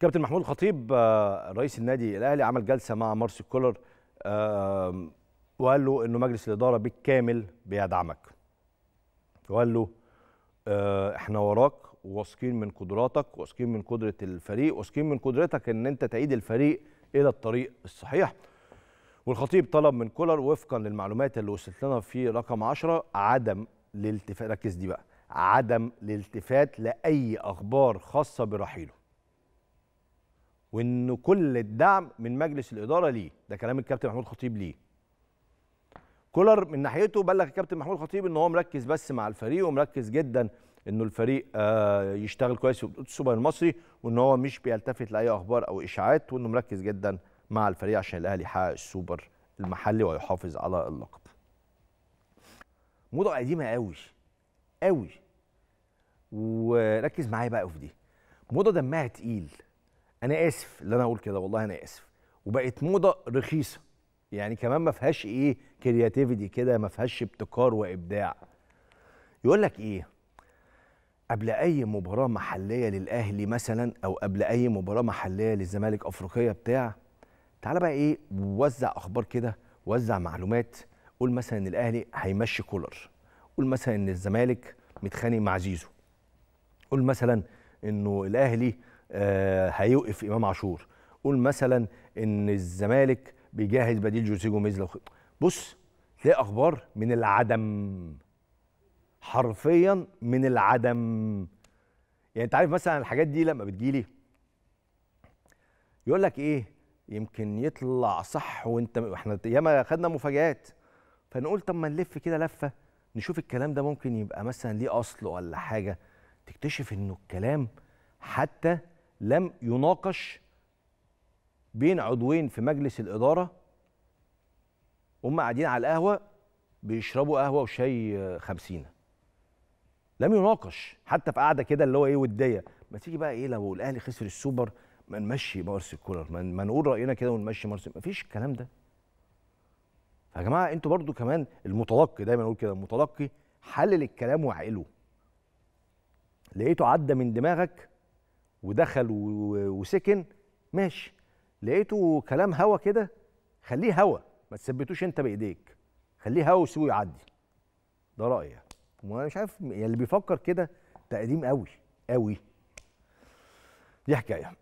كابتن محمود الخطيب آه، رئيس النادي الاهلي عمل جلسه مع مارسيل كولر آه، وقال له انه مجلس الاداره بالكامل بيدعمك وقال له آه، احنا وراك واثقين من قدراتك واثقين من قدره الفريق واثقين من قدرتك ان انت تعيد الفريق الى الطريق الصحيح والخطيب طلب من كولر وفقا للمعلومات اللي وصلت لنا في رقم 10 عدم الالتفات ركز دي بقى عدم الالتفات لاي اخبار خاصه برحيله وانه كل الدعم من مجلس الاداره ليه ده كلام الكابتن محمود خطيب ليه كولر من ناحيته بلغ الكابتن محمود خطيب ان هو مركز بس مع الفريق ومركز جدا انه الفريق آه يشتغل كويس في السوبر المصري وان هو مش بيلتفت لاي اخبار او اشاعات وانه مركز جدا مع الفريق عشان الاهلي يحقق السوبر المحلي ويحافظ على اللقب موضوع قديمه قوي قوي وركز معايا بقى في دي موضوع دمها تقيل انا اسف اللي انا اقول كده والله انا اسف وبقت موضه رخيصه يعني كمان ما فيهاش ايه كرياتيفيتي كده ما فيهاش ابتكار وابداع يقول لك ايه قبل اي مباراه محليه للاهلي مثلا او قبل اي مباراه محليه للزمالك افريقيه بتاع تعالى بقى ايه وزع اخبار كده وزع معلومات قول مثلا ان الاهلي هيمشي كولر قول مثلا ان الزمالك متخانق مع زيزو قول مثلا انه الاهلي آه، هيوقف امام عاشور قول مثلا ان الزمالك بيجهز بديل جوزيه جوميز لو بص تلاقي اخبار من العدم حرفيا من العدم يعني انت عارف مثلا الحاجات دي لما بتجيلي يقول لك ايه يمكن يطلع صح وانت احنا ياما خدنا مفاجآت فنقول طب ما نلف كده لفه نشوف الكلام ده ممكن يبقى مثلا ليه اصل ولا حاجه تكتشف انه الكلام حتى لم يناقش بين عضوين في مجلس الإدارة هم قاعدين على القهوة بيشربوا قهوة وشاي آه، خمسين لم يناقش حتى في قعدة كده اللي هو إيه ودية ما تيجي بقى إيه لو الأهلي خسر السوبر ما نمشي مارسيل كولر ما نقول رأينا كده ونمشي مارسيل مفيش الكلام ده فيا جماعه انتوا برضو كمان المتلقي دايما اقول كده المتلقي حلل الكلام وعقله لقيته عدى من دماغك ودخل وسكن ماشي لقيته كلام هوا كده خليه هوا ما تثبتوش انت بايديك خليه هوا وسيبه يعدي ده رايي يعني مش عارف يعني اللي بيفكر كده تقديم قوي قوي دي حكايه